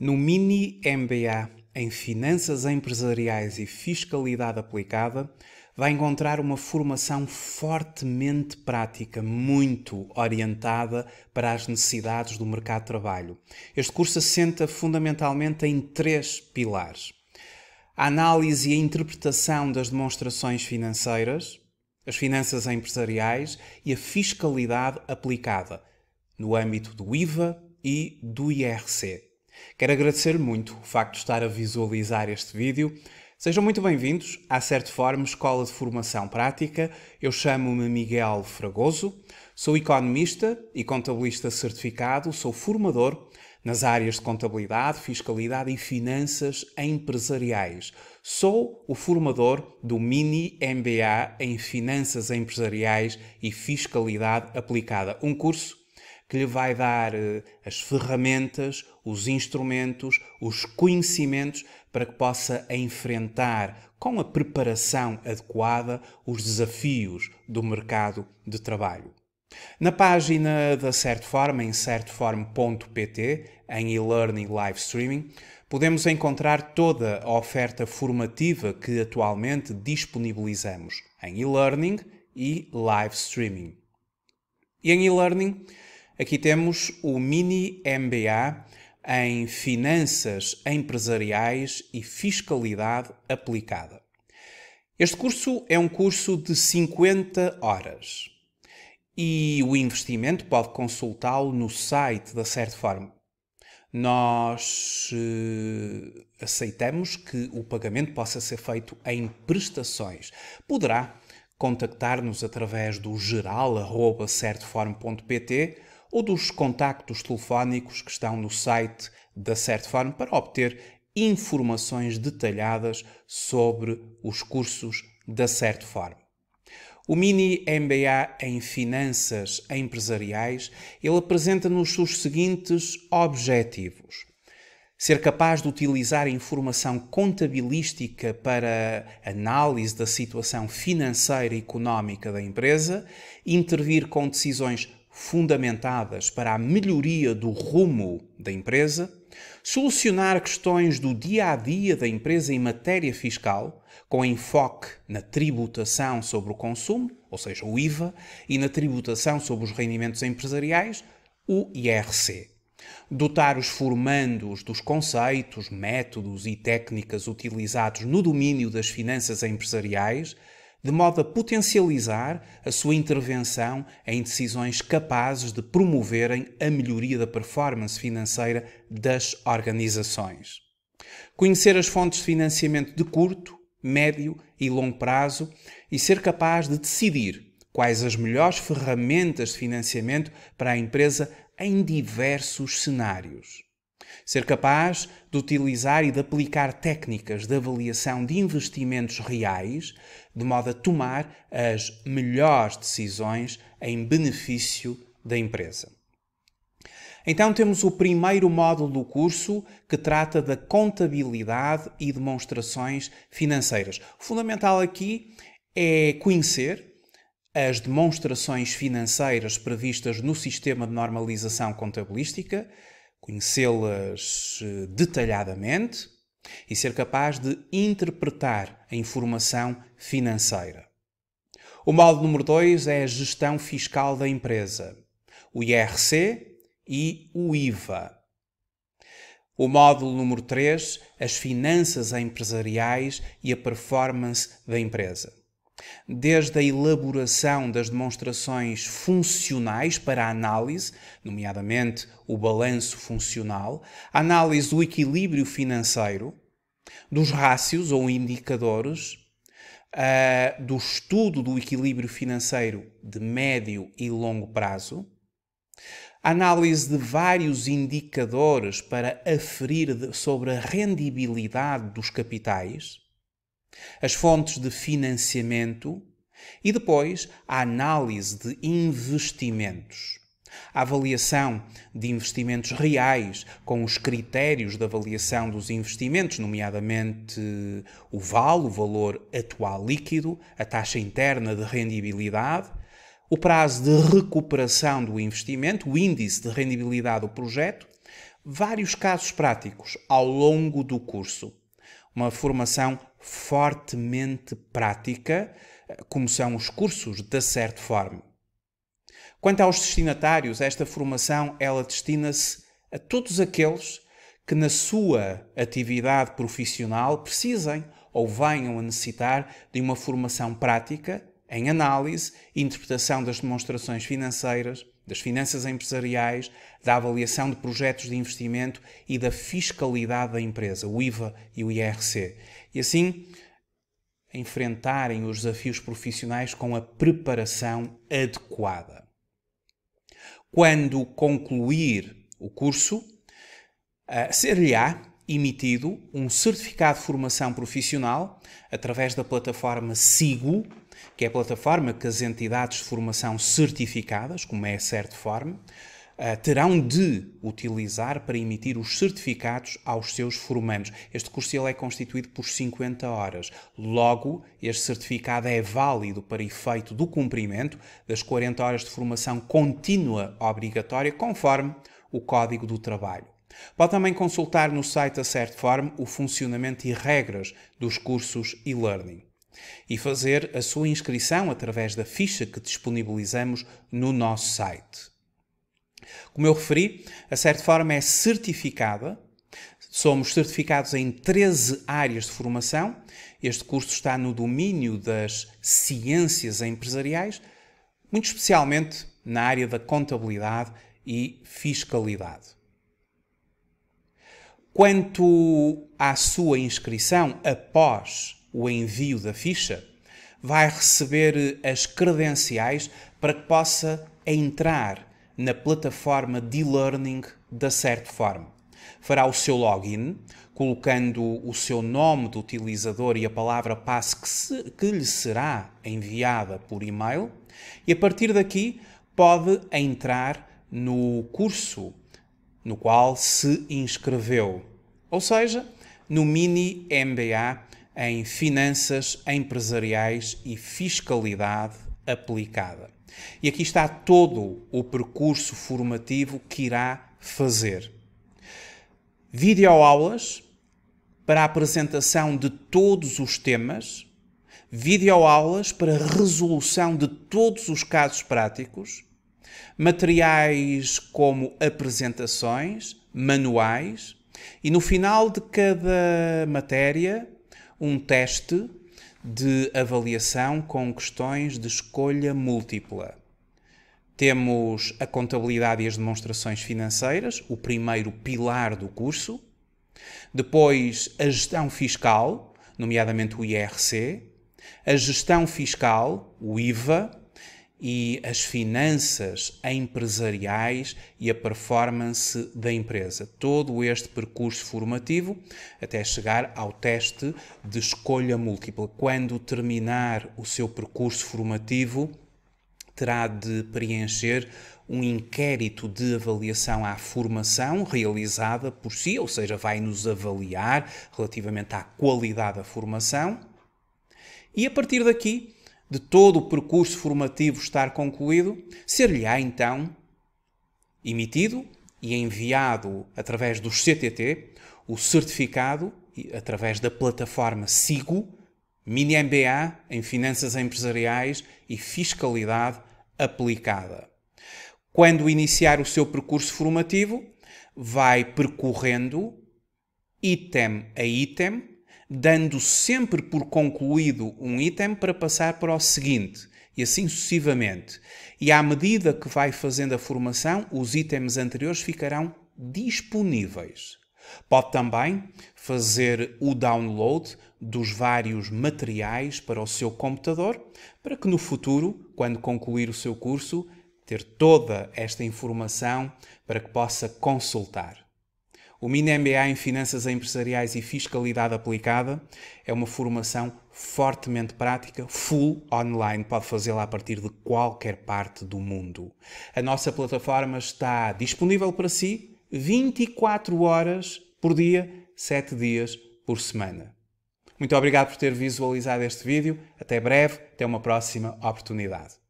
No Mini MBA em Finanças Empresariais e Fiscalidade Aplicada, vai encontrar uma formação fortemente prática, muito orientada para as necessidades do mercado de trabalho. Este curso assenta fundamentalmente em três pilares: a análise e a interpretação das demonstrações financeiras, as finanças empresariais e a fiscalidade aplicada, no âmbito do IVA e do IRC. Quero agradecer muito o facto de estar a visualizar este vídeo. Sejam muito bem-vindos à Forma Escola de Formação Prática. Eu chamo-me Miguel Fragoso, sou economista e contabilista certificado, sou formador nas áreas de contabilidade, fiscalidade e finanças empresariais. Sou o formador do Mini MBA em Finanças Empresariais e Fiscalidade Aplicada, um curso que lhe vai dar eh, as ferramentas, os instrumentos, os conhecimentos para que possa enfrentar com a preparação adequada os desafios do mercado de trabalho. Na página da Certeform, em certoform.pt, em e-learning live streaming, podemos encontrar toda a oferta formativa que atualmente disponibilizamos em e-learning e live streaming. E em e-learning, Aqui temos o Mini MBA em Finanças Empresariais e Fiscalidade Aplicada. Este curso é um curso de 50 horas e o investimento pode consultá-lo no site da Certform. Nós uh, aceitamos que o pagamento possa ser feito em prestações. Poderá contactar-nos através do geral.certeform.pt ou dos contactos telefónicos que estão no site da Certfarm para obter informações detalhadas sobre os cursos da Certfarm. O mini MBA em Finanças Empresariais, ele apresenta-nos os seguintes objetivos: ser capaz de utilizar a informação contabilística para análise da situação financeira e económica da empresa, intervir com decisões fundamentadas para a melhoria do rumo da empresa, solucionar questões do dia a dia da empresa em matéria fiscal, com enfoque na tributação sobre o consumo, ou seja, o IVA, e na tributação sobre os rendimentos empresariais, o IRC. Dotar os formandos dos conceitos, métodos e técnicas utilizados no domínio das finanças empresariais de modo a potencializar a sua intervenção em decisões capazes de promoverem a melhoria da performance financeira das organizações. Conhecer as fontes de financiamento de curto, médio e longo prazo e ser capaz de decidir quais as melhores ferramentas de financiamento para a empresa em diversos cenários. Ser capaz de utilizar e de aplicar técnicas de avaliação de investimentos reais, de modo a tomar as melhores decisões em benefício da empresa. Então temos o primeiro módulo do curso que trata da contabilidade e demonstrações financeiras. O fundamental aqui é conhecer as demonstrações financeiras previstas no sistema de normalização contabilística, conhecê-las eh, detalhadamente e ser capaz de interpretar a informação financeira. O modo número 2 é a gestão fiscal da empresa, o IRC e o IVA. O módulo número 3, as finanças empresariais e a performance da empresa. Desde a elaboração das demonstrações funcionais para análise, nomeadamente o balanço funcional, a análise do equilíbrio financeiro, dos rácios ou indicadores, uh, do estudo do equilíbrio financeiro de médio e longo prazo, análise de vários indicadores para aferir sobre a rendibilidade dos capitais as fontes de financiamento e depois a análise de investimentos. A avaliação de investimentos reais, com os critérios de avaliação dos investimentos, nomeadamente o VAL, o valor atual líquido, a taxa interna de rendibilidade, o prazo de recuperação do investimento, o índice de rendibilidade do projeto, vários casos práticos ao longo do curso. Uma formação fortemente prática, eh, como são os cursos da forma. Quanto aos destinatários, esta formação ela destina-se a todos aqueles que na sua atividade profissional precisem ou venham a necessitar de uma formação prática em análise e interpretação das demonstrações financeiras, das finanças empresariais, da avaliação de projetos de investimento e da fiscalidade da empresa, o IVA e o IRC. E assim, enfrentarem os desafios profissionais com a preparação adequada. Quando concluir o curso, eh, ser-lhe-á emitido um certificado de formação profissional através da plataforma SIGO, que é a plataforma que as entidades de formação certificadas, como é a Certiform, eh, terão de utilizar para emitir os certificados aos seus formandos. Este curso é constituído por 50 horas. Logo, este certificado é válido para efeito do cumprimento das 40 horas de formação contínua obrigatória, conforme o Código do Trabalho. Pode também consultar no site da Certform o funcionamento e regras dos cursos e-learning e fazer a sua inscrição através da ficha que disponibilizamos no nosso site. Como eu referi, a certa forma é certificada. Somos certificados em 13 áreas de formação. Este curso está no domínio das ciências empresariais, muito especialmente na área da contabilidade e fiscalidade. Quanto à sua inscrição após o envio da ficha, vai receber as credenciais para que possa entrar na plataforma de e-learning da Certform. Fará o seu login, colocando o seu nome de utilizador e a palavra passe que, se, que lhe será enviada por e-mail, e a partir daqui pode entrar no curso no qual se inscreveu, ou seja, no mini MBA em Finanças Empresariais e Fiscalidade Aplicada. E aqui está todo o percurso formativo que irá fazer. Videoaulas para a apresentação de todos os temas, videoaulas para a resolução de todos os casos práticos, materiais como apresentações, manuais e no final de cada matéria um teste de avaliação com questões de escolha múltipla. Temos a contabilidade e as demonstrações financeiras, o primeiro pilar do curso. Depois, a gestão fiscal, nomeadamente o IRC. A gestão fiscal, o IVA e as finanças empresariais e a performance da empresa. Todo este percurso formativo até chegar ao teste de escolha múltipla. Quando terminar o seu percurso formativo, terá de preencher um inquérito de avaliação à formação realizada por si, ou seja, vai nos avaliar relativamente à qualidade da formação. E a partir daqui, de todo o percurso formativo estar concluído, ser-lhe-á então emitido e enviado através do CTT o certificado através da plataforma SIGO, Mini MBA em Finanças Empresariais e Fiscalidade Aplicada. Quando iniciar o seu percurso formativo, vai percorrendo item a item dando sempre por concluído um item para passar para o seguinte, e assim sucessivamente. E à medida que vai fazendo a formação, os itens anteriores ficarão disponíveis. Pode também fazer o download dos vários materiais para o seu computador, para que no futuro, quando concluir o seu curso, ter toda esta informação para que possa consultar. O MINEMBA em Finanças Empresariais e Fiscalidade Aplicada é uma formação fortemente prática, full online, pode fazê-la a partir de qualquer parte do mundo. A nossa plataforma está disponível para si 24 horas por dia, 7 dias por semana. Muito obrigado por ter visualizado este vídeo. Até breve, até uma próxima oportunidade.